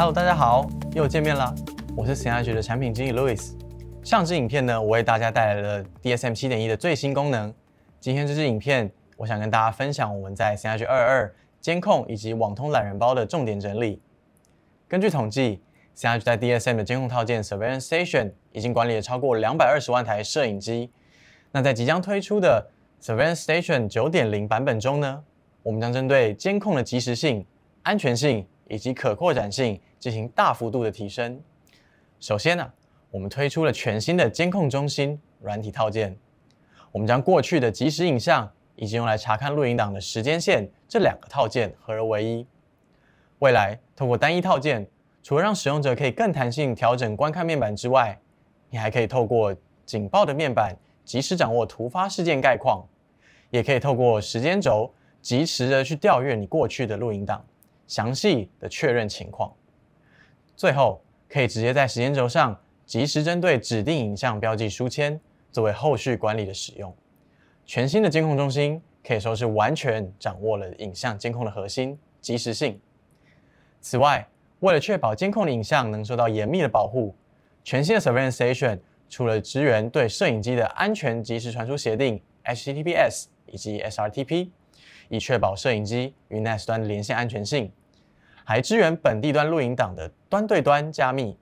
Hello，大家好，又见面了。我是三学的产品经理 Louis。上支影片呢，我为大家带来了 DSM 七点一的最新功能。今天这支影片，我想跟大家分享我们在三 H 二二监控以及网通懒人包的重点整理。根据统计，三 H 在 DSM 的监控套件 Surveillance Station 已经管理了超过两百二十万台摄影机。那在即将推出的 Surveillance Station 九点零版本中呢，我们将针对监控的及时性、安全性。以及可扩展性进行大幅度的提升。首先呢，我们推出了全新的监控中心软体套件。我们将过去的即时影像以及用来查看录音档的时间线这两个套件合而为一。未来通过单一套件，除了让使用者可以更弹性调整观看面板之外，你还可以透过警报的面板及时掌握突发事件概况，也可以透过时间轴及时的去调阅你过去的录音档。详细的确认情况，最后可以直接在时间轴上及时针对指定影像标记书签，作为后续管理的使用。全新的监控中心可以说是完全掌握了影像监控的核心及时性。此外，为了确保监控的影像能受到严密的保护，全新的 Surveillance Station 除了支援对摄影机的安全及时传输协定 （HTTPS） 以及 SRTP，以确保摄影机与 NAS 端连线安全性。还支援本地端录影档的端对端加密，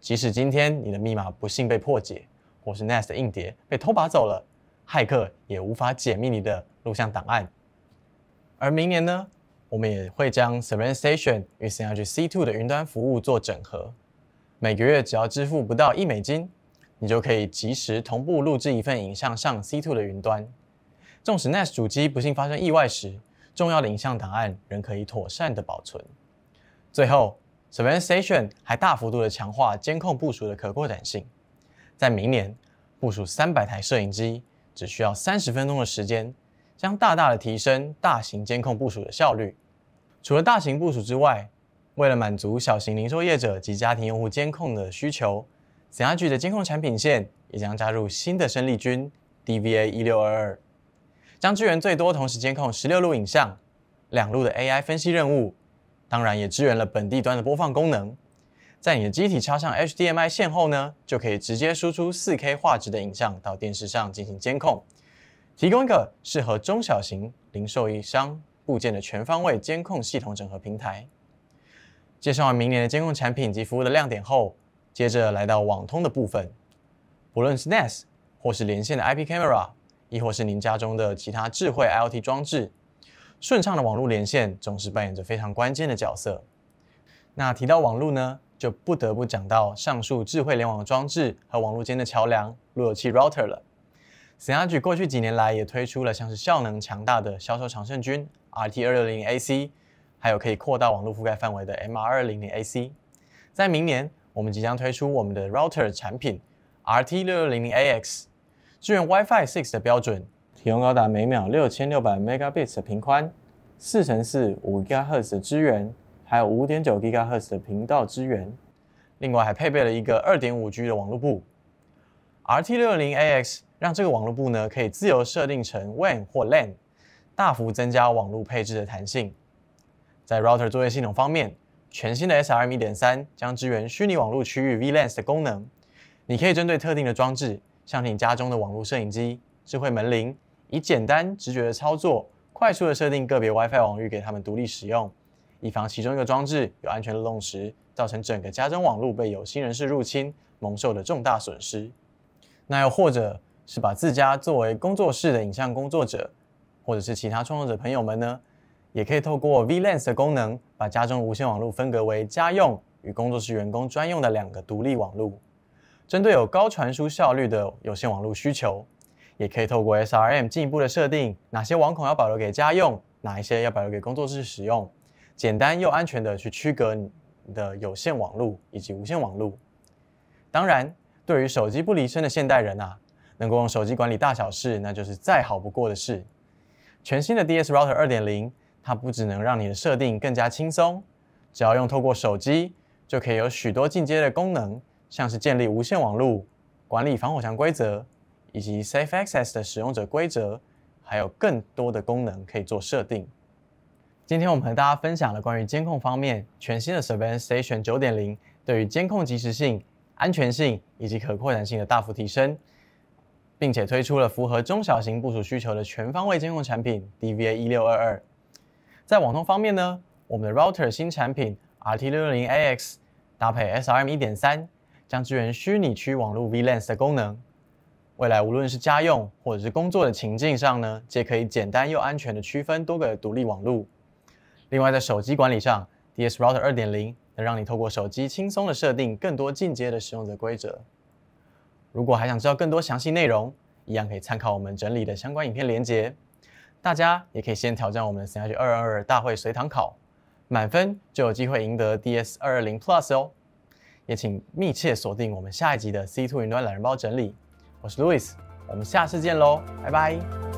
即使今天你的密码不幸被破解，或是 NAS 的硬碟被偷拔走了，骇客也无法解密你的录像档案。而明年呢，我们也会将 s e v e n Station 与 Synology C2 的云端服务做整合，每个月只要支付不到一美金，你就可以及时同步录制一份影像上 C2 的云端。纵使 NAS 主机不幸发生意外时，重要的影像档案仍可以妥善的保存。最后，Surveillance Station 还大幅度的强化监控部署的可扩展性，在明年部署三百台摄影机只需要三十分钟的时间，将大大的提升大型监控部署的效率。除了大型部署之外，为了满足小型零售业者及家庭用户监控的需求 s i g 的监控产品线也将加入新的生力军 DVA 一六二二，将支援最多同时监控十六路影像、两路的 AI 分析任务。当然也支援了本地端的播放功能，在你的机体插上 HDMI 线后呢，就可以直接输出 4K 画质的影像到电视上进行监控，提供一个适合中小型零售业商部件的全方位监控系统整合平台。介绍完明年的监控产品及服务的亮点后，接着来到网通的部分，不论是 n a s 或是连线的 IP Camera，亦或是您家中的其他智慧 IoT 装置。顺畅的网络连线总是扮演着非常关键的角色。那提到网络呢，就不得不讲到上述智慧联网装置和网络间的桥梁——路由器 （router） 了。思雅举过去几年来也推出了像是效能强大的销售常胜军 RT 二六零 AC，还有可以扩大网络覆盖范围的 MR 二零零 AC。在明年，我们即将推出我们的 router 产品 RT 六六零零 AX，支援 WiFi Six 的标准。提供高达每秒六千六百 Mbps e a 的频宽，四乘四五 GHz 的支援，还有五点九 GHz 的频道支援。另外还配备了一个二点五 G 的网络布 RT 六零 AX，让这个网络布呢可以自由设定成 WAN 或 LAN，大幅增加网络配置的弹性。在 Router 作业系统方面，全新的 SRM 一点三将支援虚拟网络区域 VLAN 的功能，你可以针对特定的装置，像你家中的网络摄影机、智慧门铃。以简单直觉的操作，快速的设定个别 WiFi 网域给他们独立使用，以防其中一个装置有安全漏洞时，造成整个家中网络被有心人士入侵，蒙受的重大损失。那又或者是把自家作为工作室的影像工作者，或者是其他创作者朋友们呢，也可以透过 VLAN 的功能，把家中无线网络分隔为家用与工作室员工专用的两个独立网络，针对有高传输效率的有线网络需求。也可以透过 S R M 进一步的设定，哪些网孔要保留给家用，哪一些要保留给工作室使用，简单又安全的去区隔你的有线网路以及无线网路。当然，对于手机不离身的现代人啊，能够用手机管理大小事，那就是再好不过的事。全新的 D S Router 二点零，它不只能让你的设定更加轻松，只要用透过手机，就可以有许多进阶的功能，像是建立无线网路、管理防火墙规则。以及 Safe Access 的使用者规则，还有更多的功能可以做设定。今天我们和大家分享了关于监控方面，全新的 Surveillance Station 九点零对于监控及时性、安全性以及可扩展性的大幅提升，并且推出了符合中小型部署需求的全方位监控产品 DVA 一六二二。在网通方面呢，我们的 Router 新产品 RT 六六零 AX 搭配 SRM 一点三，将支援虚拟区网络 VLAN 的功能。未来无论是家用或者是工作的情境上呢，皆可以简单又安全的区分多个独立网路。另外，在手机管理上，DS Router 2.0能让你透过手机轻松的设定更多进阶的使用者规则。如果还想知道更多详细内容，一样可以参考我们整理的相关影片连接。大家也可以先挑战我们的 C H 二二二大会随堂考，满分就有机会赢得 DS 二二零 Plus 哦。也请密切锁定我们下一集的 C Two 云端懒人包整理。我是 Louis，我们下次见喽，拜拜。